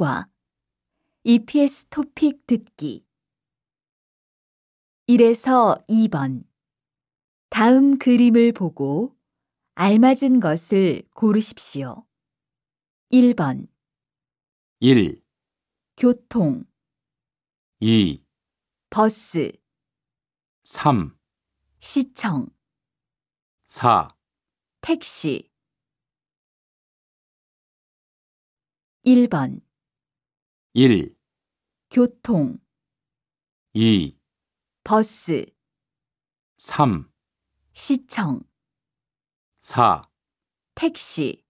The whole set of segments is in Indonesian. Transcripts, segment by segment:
결과 EPS 토픽 듣기 1에서 2번 다음 그림을 보고 알맞은 것을 고르십시오. 1번 1 교통 2 버스 3 시청 4 택시 1번 1, 교통, 2, 버스, 3, 시청, 4, 택시.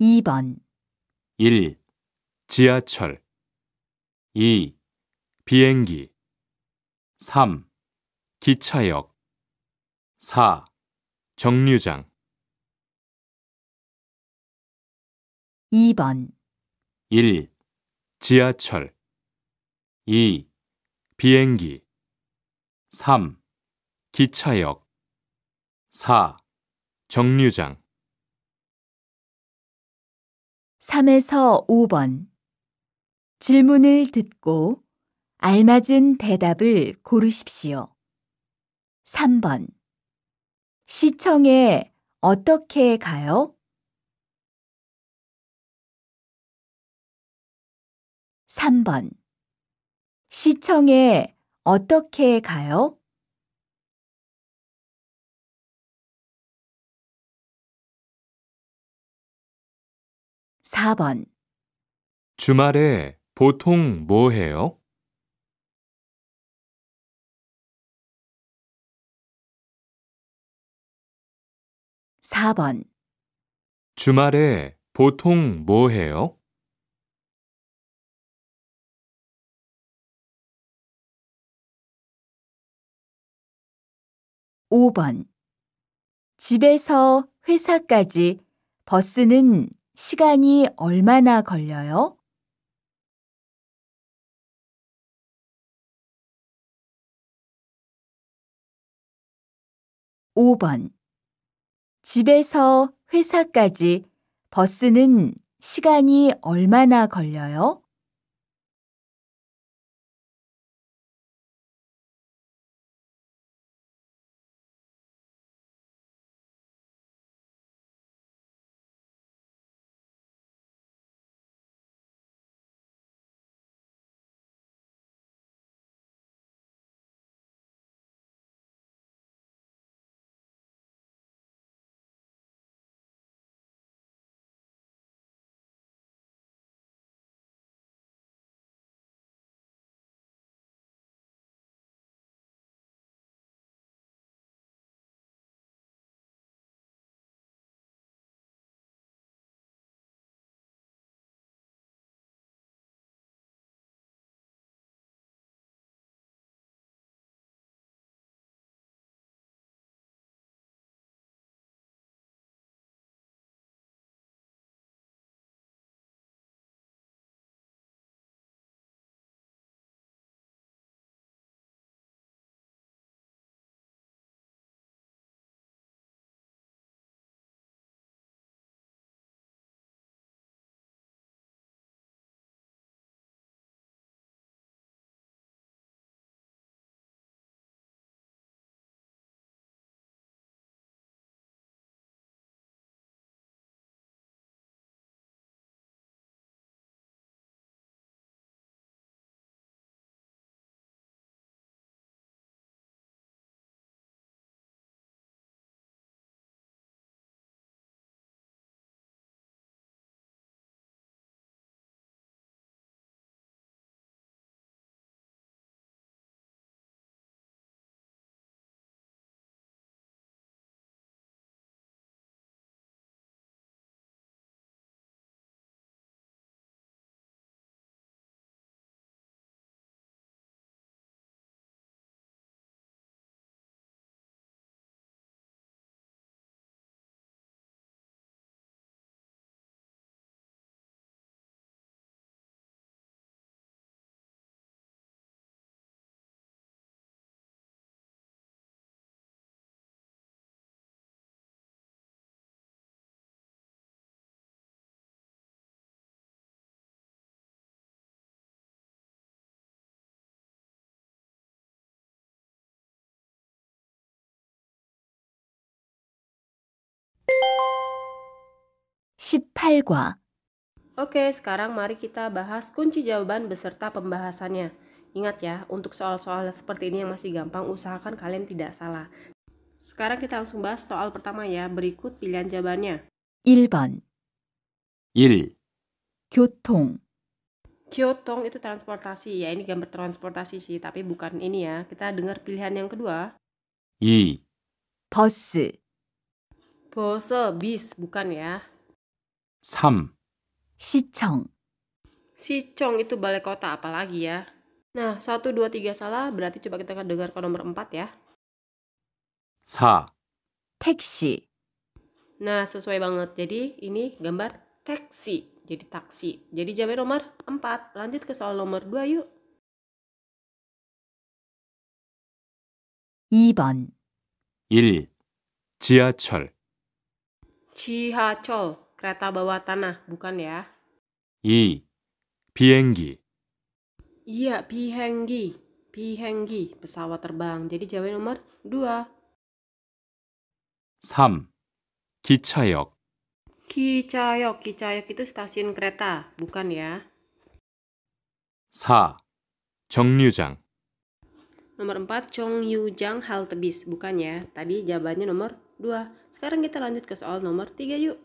2번, 1. 지하철 2. 비행기 3. 기차역 4. 정류장 2번 1. 지하철 2. 비행기 3. 기차역 4. 정류장 3에서 5번 질문을 듣고 알맞은 대답을 고르십시오. 3번 시청에 어떻게 가요? 3번. 시청에 어떻게 가요? (4번) 주말에 보통 뭐 해요? (4번) 주말에 보통 뭐 해요? 5번. 집에서 회사까지 버스는 시간이 얼마나 걸려요? (5번) 집에서 회사까지 버스는 시간이 얼마나 걸려요? 18과 Oke, sekarang mari kita bahas kunci jawaban beserta pembahasannya. Ingat ya, untuk soal-soal seperti ini yang masih gampang, usahakan kalian tidak salah. Sekarang kita langsung bahas soal pertama ya. Berikut pilihan jawabannya. 1번 1. 교통 Kyotong itu transportasi ya ini gambar transportasi sih tapi bukan ini ya kita dengar pilihan yang kedua 2. 버스 버스 bis bukan ya 3. Sichong Sichong itu balai kota apalagi ya? Nah, 1, 2, 3 salah berarti coba kita dengar ke nomor 4 ya. 4. Taksi Nah, sesuai banget. Jadi ini gambar taksi. Jadi taksi. Jadi jawabnya nomor 4. Lanjut ke soal nomor 2 yuk. 2번 1. 지하철 지하철 Kereta bawah tanah, bukan ya? I. Bienggi Iya, bihenggi. Bihenggi, pesawat terbang. Jadi jawaban nomor 2. 3. Kicayok. Kicayok, kicayok itu stasiun kereta, bukan ya? 4. 정류장 Nomor 4, Chongyujang halte bis, bukan ya? Tadi jawabannya nomor 2. Sekarang kita lanjut ke soal nomor 3 yuk.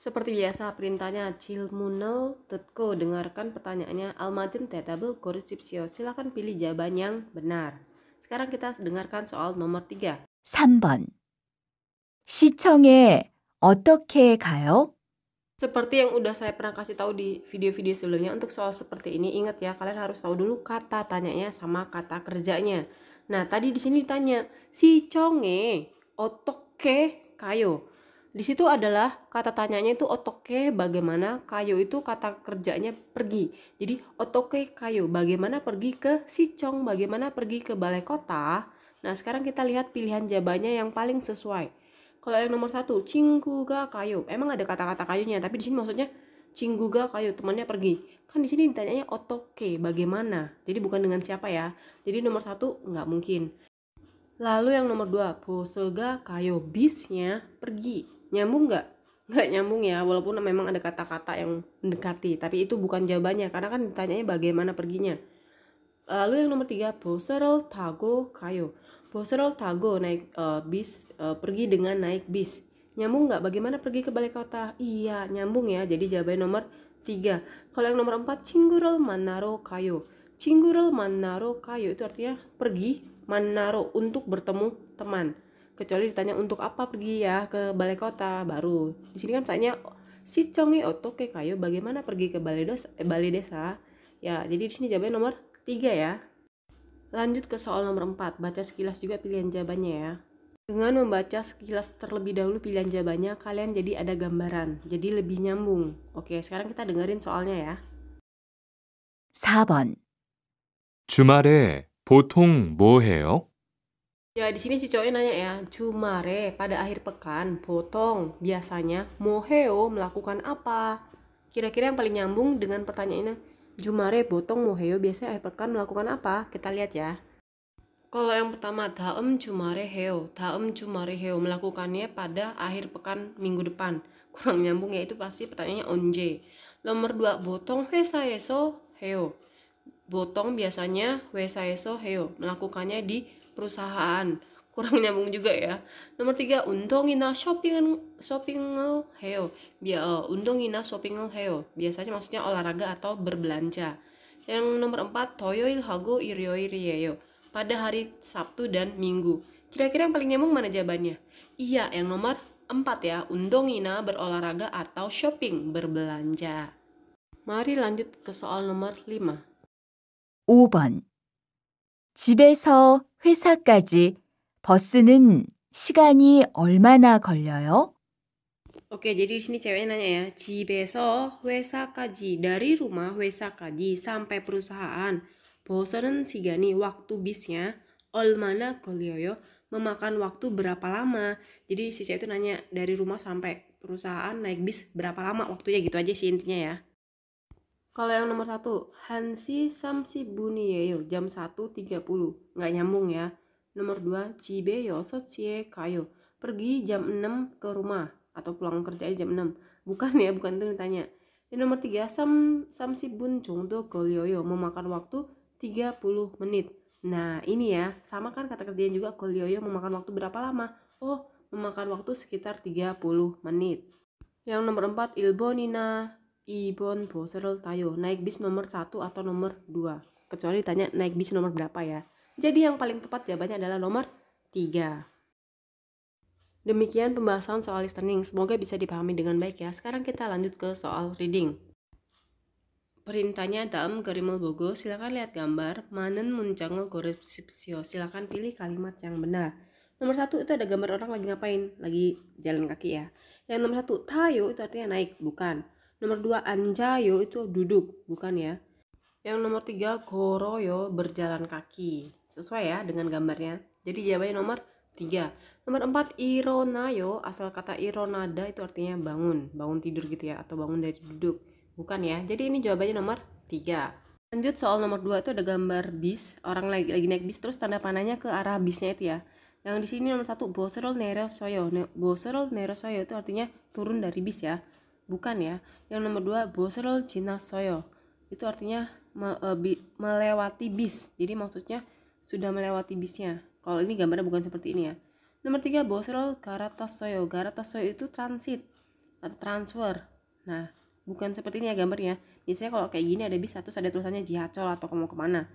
Seperti biasa, perintahnya cilmunel.co dengarkan pertanyaannya Almajen Tetabel Korisipsio Silahkan pilih jawaban yang benar. Sekarang kita dengarkan soal nomor 3. 3번. 시청에 어떻게 가요? Seperti yang udah saya pernah kasih tahu di video-video sebelumnya untuk soal seperti ini, ingat ya kalian harus tahu dulu kata tanyanya sama kata kerjanya. Nah, tadi di sini ditanya si conge otoke kayo di situ adalah kata tanyanya itu otoke bagaimana kayo itu kata kerjanya pergi jadi otoke kayo bagaimana pergi ke sicong bagaimana pergi ke balai kota nah sekarang kita lihat pilihan jawabannya yang paling sesuai kalau yang nomor satu cingguga kayo emang ada kata-kata kayunya tapi di sini maksudnya cingguga kayo temannya pergi kan di sini ditanyanya otoke bagaimana jadi bukan dengan siapa ya jadi nomor satu nggak mungkin lalu yang nomor dua posega kayo bisnya pergi nyambung nggak nggak nyambung ya walaupun memang ada kata-kata yang mendekati tapi itu bukan jawabannya karena kan ditanyanya bagaimana perginya lalu yang nomor tiga boserol tago kayo boserol tago naik uh, bis uh, pergi dengan naik bis nyambung nggak bagaimana pergi ke balai kota iya nyambung ya jadi jawaban nomor tiga kalau yang nomor empat cinggurul manaro kayo cinggurul manaro kayo itu artinya pergi manaro untuk bertemu teman kecuali ditanya untuk apa pergi ya ke balai kota baru di sini kan misalnya si congi otoke kayo bagaimana pergi ke balai desa eh, balai desa ya jadi di sini jawabnya nomor tiga ya lanjut ke soal nomor empat baca sekilas juga pilihan jawabannya ya dengan membaca sekilas terlebih dahulu pilihan jawabannya, kalian jadi ada gambaran, jadi lebih nyambung. Oke, sekarang kita dengerin soalnya ya. 4번 주말에 보통 뭐 해요? Ya, di sini si cowoknya nanya ya, Cumare pada akhir pekan, potong, biasanya Moheo melakukan apa? Kira-kira yang paling nyambung dengan pertanyaannya, Jumare, potong, Moheo biasanya akhir pekan melakukan apa? Kita lihat ya. Kalau yang pertama, Taem Jumare Heo. Taem Jumare Heo melakukannya pada akhir pekan minggu depan. Kurang nyambung ya, itu pasti pertanyaannya onje. Nomor dua potong Hesaeso Heo. Botong biasanya Hesaeso Heo. Melakukannya di perusahaan kurang nyambung juga ya nomor tiga ina shopping shopping heo eh, untung ina shopping heo biasanya maksudnya olahraga atau berbelanja yang nomor empat toyoil hago irioi pada hari Sabtu dan Minggu kira-kira yang paling nyambung mana jawabannya iya yang nomor empat ya undongina berolahraga atau shopping berbelanja mari lanjut ke soal nomor lima 5 집에서 회사까지 버스는 시간이 얼마나 걸려요? Oke, jadi di sini ceweknya nanya ya, 집에서 회사까지 dari rumah 회사까지 sampai perusahaan. Bosonen sigani waktu bisnya olmana kolioyo memakan waktu berapa lama. Jadi si cewek itu nanya dari rumah sampai perusahaan naik bis berapa lama waktunya gitu aja sih intinya ya. Kalau yang nomor satu, Hansi Samsi Buniyeyo jam 1.30. Nggak nyambung ya. Nomor dua Jibeyo Sochie Kayo. Pergi jam 6 ke rumah atau pulang kerja jam 6. Bukan ya, bukan itu ditanya. Yang nomor tiga Sam Samsi Bun Chongdo Golyoyo memakan waktu 30 menit. Nah, ini ya, sama kan kata kerjaan juga Golyoyo memakan waktu berapa lama? Oh, memakan waktu sekitar 30 menit. Yang nomor empat Ilbonina Ibon Boserol Tayo naik bis nomor 1 atau nomor 2 kecuali ditanya naik bis nomor berapa ya jadi yang paling tepat jawabannya adalah nomor 3 demikian pembahasan soal listening semoga bisa dipahami dengan baik ya sekarang kita lanjut ke soal reading Perintahnya dalam Gerimel Bogo, silakan lihat gambar Manen Muncangel Goresipsio, silakan pilih kalimat yang benar. Nomor satu itu ada gambar orang lagi ngapain? Lagi jalan kaki ya. Yang nomor satu, tayo itu artinya naik, bukan nomor dua anjayo itu duduk bukan ya yang nomor tiga koroyo berjalan kaki sesuai ya dengan gambarnya jadi jawabannya nomor tiga nomor empat ironayo asal kata ironada itu artinya bangun bangun tidur gitu ya atau bangun dari duduk bukan ya jadi ini jawabannya nomor tiga lanjut soal nomor dua itu ada gambar bis orang lagi lagi naik bis terus tanda panahnya ke arah bisnya itu ya yang di sini nomor satu bosrol nero soyo ne, nero soyo itu artinya turun dari bis ya bukan ya yang nomor dua Bosrol Soyo. itu artinya me, e, bi, melewati bis jadi maksudnya sudah melewati bisnya kalau ini gambarnya bukan seperti ini ya nomor tiga Bosrol Garatasoyo Soyo itu transit atau transfer nah bukan seperti ini ya gambarnya biasanya kalau kayak gini ada bis satu ada tulisannya Jihacol atau mau kemana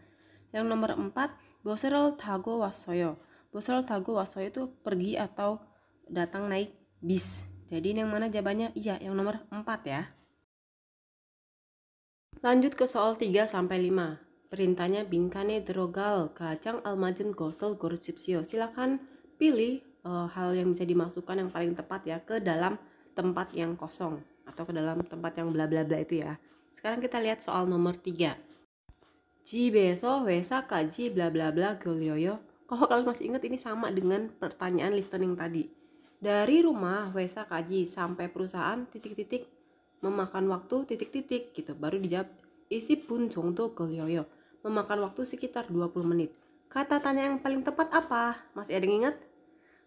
yang nomor empat Bosrol Tago Wasoyo Bosrol Tago Wasoyo itu pergi atau datang naik bis jadi yang mana jawabannya? Iya, yang nomor 4 ya. Lanjut ke soal 3 sampai 5. Perintahnya bingkane drogal kacang almajen gosol gorsipsio. Silakan pilih uh, hal yang bisa dimasukkan yang paling tepat ya ke dalam tempat yang kosong atau ke dalam tempat yang bla bla bla itu ya. Sekarang kita lihat soal nomor 3. Ji beso wesa kaji bla bla bla gulioyo. Kalau kalian masih ingat ini sama dengan pertanyaan listening tadi dari rumah Wesa kaji sampai perusahaan titik-titik memakan waktu titik-titik gitu. Baru dijawab isi pun ke golyoyo memakan waktu sekitar 20 menit. Kata tanya yang paling tepat apa? Masih ada yang ingat?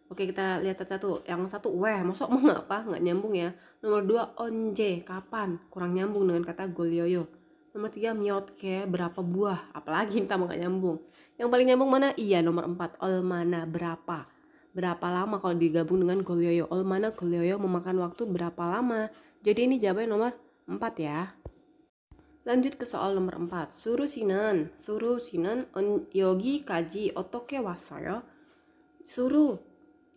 Oke kita lihat satu Yang satu weh, masuk mau ngapa? Nggak nyambung ya. Nomor dua onje, kapan? Kurang nyambung dengan kata golioyo Nomor tiga miotke, berapa buah? Apalagi entah mau nggak nyambung. Yang paling nyambung mana? Iya nomor empat olmana berapa? berapa lama kalau digabung dengan Golioyo All oh, mana Golioyo memakan waktu berapa lama. Jadi ini jawaban nomor 4 ya. Lanjut ke soal nomor 4. Suruh sinan suruh sinan on yogi kaji otoke wasoyo. Suruh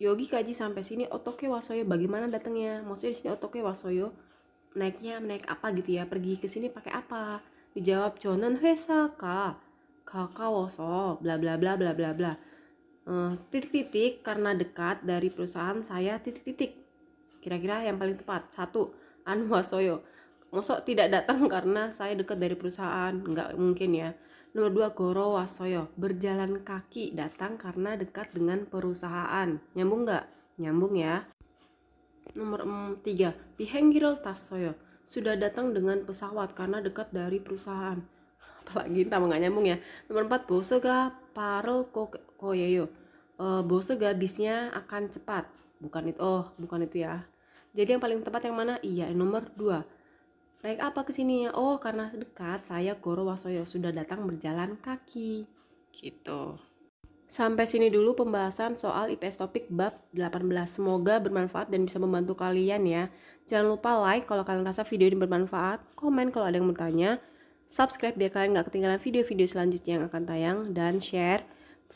yogi kaji sampai sini otoke wasoyo bagaimana datangnya? Maksudnya di sini otoke wasoyo naiknya naik apa gitu ya? Pergi ke sini pakai apa? Dijawab jonen ka ka woso bla bla bla bla bla bla Eh, titik-titik karena dekat dari perusahaan saya titik-titik kira-kira yang paling tepat satu Anwasoyo mosok tidak datang karena saya dekat dari perusahaan nggak mungkin ya nomor dua Goro Wasoyo berjalan kaki datang karena dekat dengan perusahaan nyambung nggak nyambung ya nomor mm, tiga Pihenggirol Tasoyo sudah datang dengan pesawat karena dekat dari perusahaan apalagi tambah nggak nyambung ya nomor 4 ga parel ko yeyo e, eh, ga bisnya akan cepat bukan itu oh bukan itu ya jadi yang paling tepat yang mana iya nomor dua naik apa ke ya oh karena dekat saya Goro Wasoyo sudah datang berjalan kaki gitu Sampai sini dulu pembahasan soal IPS topik bab 18. Semoga bermanfaat dan bisa membantu kalian ya. Jangan lupa like kalau kalian rasa video ini bermanfaat, komen kalau ada yang bertanya, subscribe biar kalian gak ketinggalan video-video selanjutnya yang akan tayang, dan share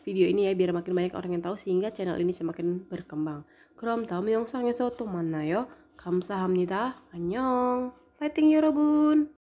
video ini ya biar makin banyak orang yang tahu sehingga channel ini semakin berkembang. Krom 그럼 다음 영상에서 mana yo? 감사합니다. fighting you Yorobun.